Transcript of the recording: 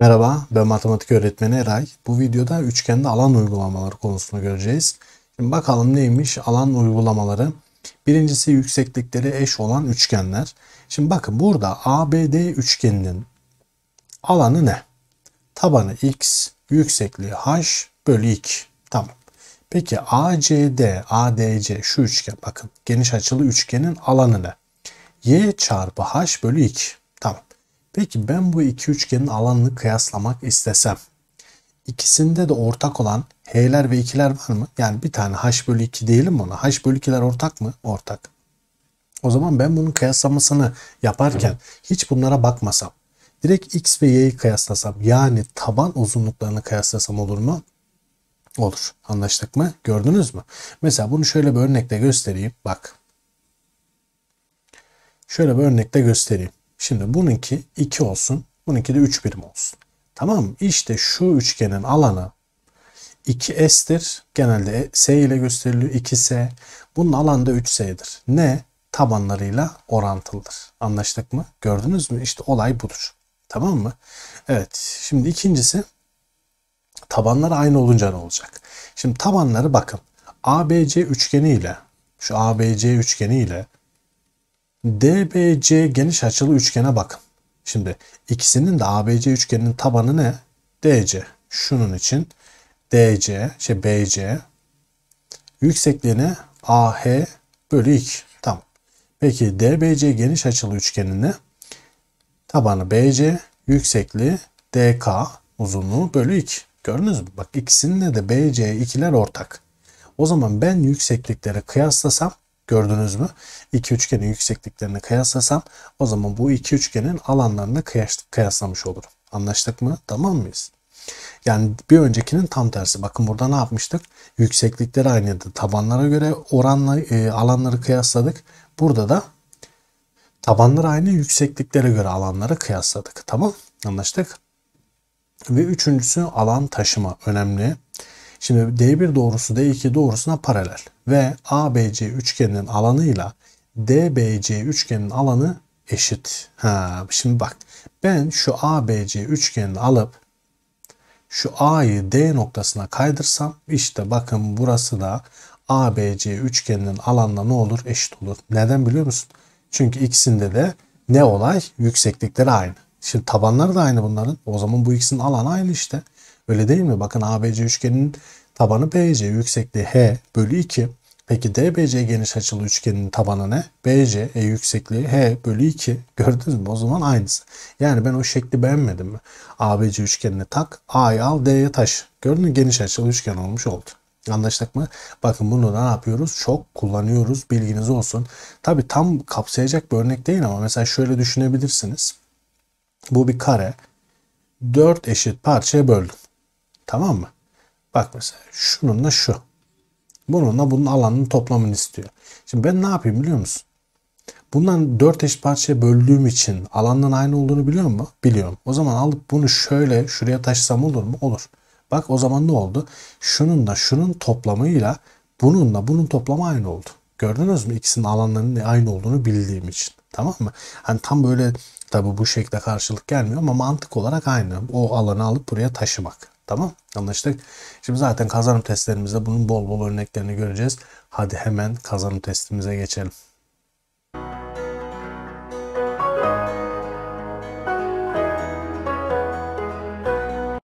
Merhaba, ben matematik öğretmeni Eray. Bu videoda üçgende alan uygulamaları konusunu göreceğiz. Şimdi bakalım neymiş alan uygulamaları. Birincisi yükseklikleri eş olan üçgenler. Şimdi bakın burada ABD üçgeninin alanı ne? Tabanı x, yüksekliği h bölü 2. Tamam. Peki ACD, ADC şu üçgen bakın geniş açılı üçgenin alanı ne? y çarpı h bölü 2. Tamam. Peki ben bu iki üçgenin alanını kıyaslamak istesem ikisinde de ortak olan h'ler ve ikiler var mı? Yani bir tane h bölü 2 diyelim ona? h bölü 2'ler ortak mı? Ortak. O zaman ben bunun kıyaslamasını yaparken hiç bunlara bakmasam direkt x ve y'yi kıyaslasam yani taban uzunluklarını kıyaslasam olur mu? Olur. Anlaştık mı? Gördünüz mü? Mesela bunu şöyle bir örnekle göstereyim. Bak. Şöyle bir örnekle göstereyim. Şimdi bununki 2 olsun. Bununki de 3 birim olsun. Tamam mı? İşte şu üçgenin alanı 2 sdir, Genelde S ile gösteriliyor. 2S. Bunun alanı da 3S'dir. Ne? Tabanlarıyla orantılıdır. Anlaştık mı? Gördünüz mü? İşte olay budur. Tamam mı? Evet. Şimdi ikincisi tabanlar aynı olunca ne olacak? Şimdi tabanları bakın. ABC üçgeni ile şu ABC üçgeni ile DBC geniş açılı üçgene bakın. Şimdi ikisinin de ABC üçgeninin tabanı ne? DC. Şunun için DC, şey BC yüksekliğine AH bölü 2. Tamam. Peki DBC geniş açılı üçgenine tabanı BC, yüksekliği DK, uzunluğu bölü 2. Gördünüz mü? Bak ikisinin de BC ikiler ortak. O zaman ben yükseklikleri kıyaslasam Gördünüz mü? İki üçgenin yüksekliklerini kıyaslasam o zaman bu iki üçgenin alanlarını kıyaslamış olurum. Anlaştık mı? Tamam mıyız? Yani bir öncekinin tam tersi. Bakın burada ne yapmıştık? Yükseklikler aynıydı. Tabanlara göre oranla e, alanları kıyasladık. Burada da tabanlar aynı yüksekliklere göre alanları kıyasladık. Tamam anlaştık. Ve üçüncüsü alan taşıma önemli. Şimdi D1 doğrusu D2 doğrusuna paralel ve ABC üçgeninin alanıyla DBC üçgeninin alanı eşit. Ha, şimdi bak ben şu ABC üçgenini alıp şu A'yı D noktasına kaydırsam işte bakın burası da ABC üçgeninin alanına ne olur? Eşit olur. Neden biliyor musun? Çünkü ikisinde de ne olay? Yükseklikleri aynı. Şimdi tabanları da aynı bunların. O zaman bu ikisinin alanı aynı işte. Öyle değil mi? Bakın ABC üçgeninin tabanı BC, yüksekliği H bölü 2. Peki DBC geniş açılı üçgeninin tabanı ne? BC e yüksekliği H bölü 2. Gördünüz mü? O zaman aynısı. Yani ben o şekli beğenmedim mi? ABC üçgenine tak, A'yı al, D'ye taş. Gördün mü? Geniş açılı üçgen olmuş oldu. Anlaştık mı? Bakın bunu da ne yapıyoruz? Çok kullanıyoruz. Bilginiz olsun. Tabi tam kapsayacak bir örnek değil ama mesela şöyle düşünebilirsiniz. Bu bir kare. 4 eşit parçaya böldüm. Tamam mı? Bak mesela şununla şu. Bununla bunun alanının toplamını istiyor. Şimdi ben ne yapayım biliyor musun? Bundan dört eş parçaya böldüğüm için alandan aynı olduğunu biliyor mu? Biliyorum. O zaman alıp bunu şöyle şuraya taşısam olur mu? Olur. Bak o zaman ne oldu? Şunun da şunun toplamıyla bunun da bunun toplamı aynı oldu. Gördünüz mü? İkisinin alanlarının aynı olduğunu bildiğim için. Tamam mı? Hani tam böyle tabi bu şekilde karşılık gelmiyor ama mantık olarak aynı. O alanı alıp buraya taşımak. Tamam anlaştık. Şimdi zaten kazanım testlerimizde bunun bol bol örneklerini göreceğiz. Hadi hemen kazanım testimize geçelim.